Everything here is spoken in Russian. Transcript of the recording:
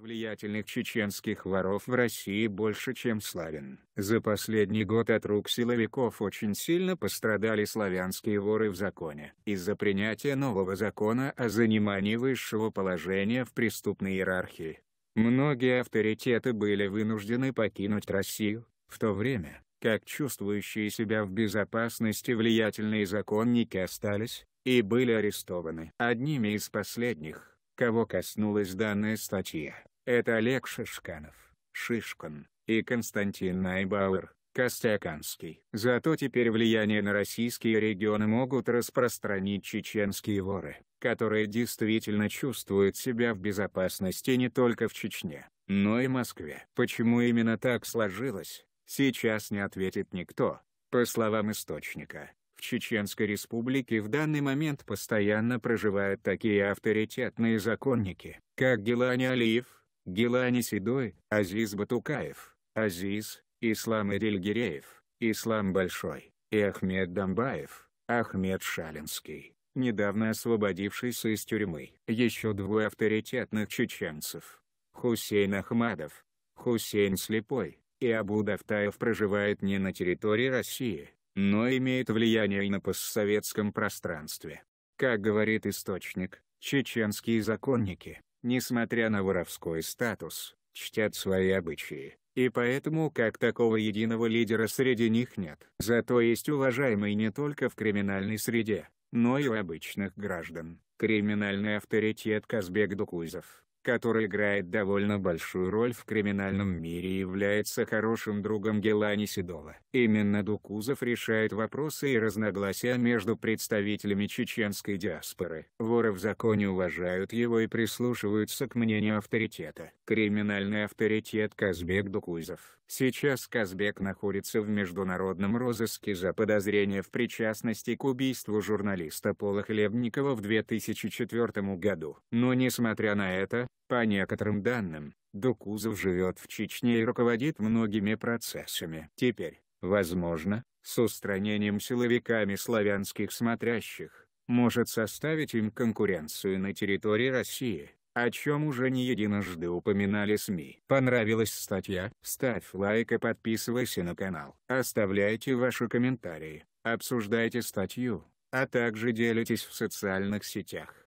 Влиятельных чеченских воров в России больше, чем славян. За последний год от рук силовиков очень сильно пострадали славянские воры в законе. Из-за принятия нового закона о занимании высшего положения в преступной иерархии, многие авторитеты были вынуждены покинуть Россию, в то время, как чувствующие себя в безопасности влиятельные законники остались, и были арестованы. Одними из последних кого коснулась данная статья, это Олег Шишканов, Шишкан и Константин Найбауэр, Костяканский. Зато теперь влияние на российские регионы могут распространить чеченские воры, которые действительно чувствуют себя в безопасности не только в Чечне, но и Москве. Почему именно так сложилось, сейчас не ответит никто. По словам источника, в Чеченской республике в данный момент постоянно проживают такие авторитетные законники, как Гелани Алиев, Гелани Седой, Азиз Батукаев, Азиз, Ислам Эдильгиреев, Ислам Большой, и Ахмед Дамбаев, Ахмед Шалинский, недавно освободившийся из тюрьмы. Еще двое авторитетных чеченцев. Хусейн Ахмадов, Хусейн Слепой, и Абу Дафтаев проживает не на территории России, но имеет влияние и на постсоветском пространстве. Как говорит источник, чеченские законники, несмотря на воровской статус, чтят свои обычаи. И поэтому как такого единого лидера среди них нет. Зато есть уважаемый не только в криминальной среде, но и у обычных граждан. Криминальный авторитет Казбек Дукузов, который играет довольно большую роль в криминальном мире и является хорошим другом Гелани Седова. Именно Дукузов решает вопросы и разногласия между представителями чеченской диаспоры. Воры в законе уважают его и прислушиваются к мнению авторитета. Криминальный авторитет Казбек Дукузов. Сейчас Казбек находится в международном розыске за подозрение в причастности к убийству журналиста Пола Хлебникова в 2004 году. Но несмотря на это, по некоторым данным, Докузов живет в Чечне и руководит многими процессами. Теперь, возможно, с устранением силовиками славянских смотрящих, может составить им конкуренцию на территории России, о чем уже не единожды упоминали СМИ. Понравилась статья? Ставь лайк и подписывайся на канал. Оставляйте ваши комментарии, обсуждайте статью, а также делитесь в социальных сетях.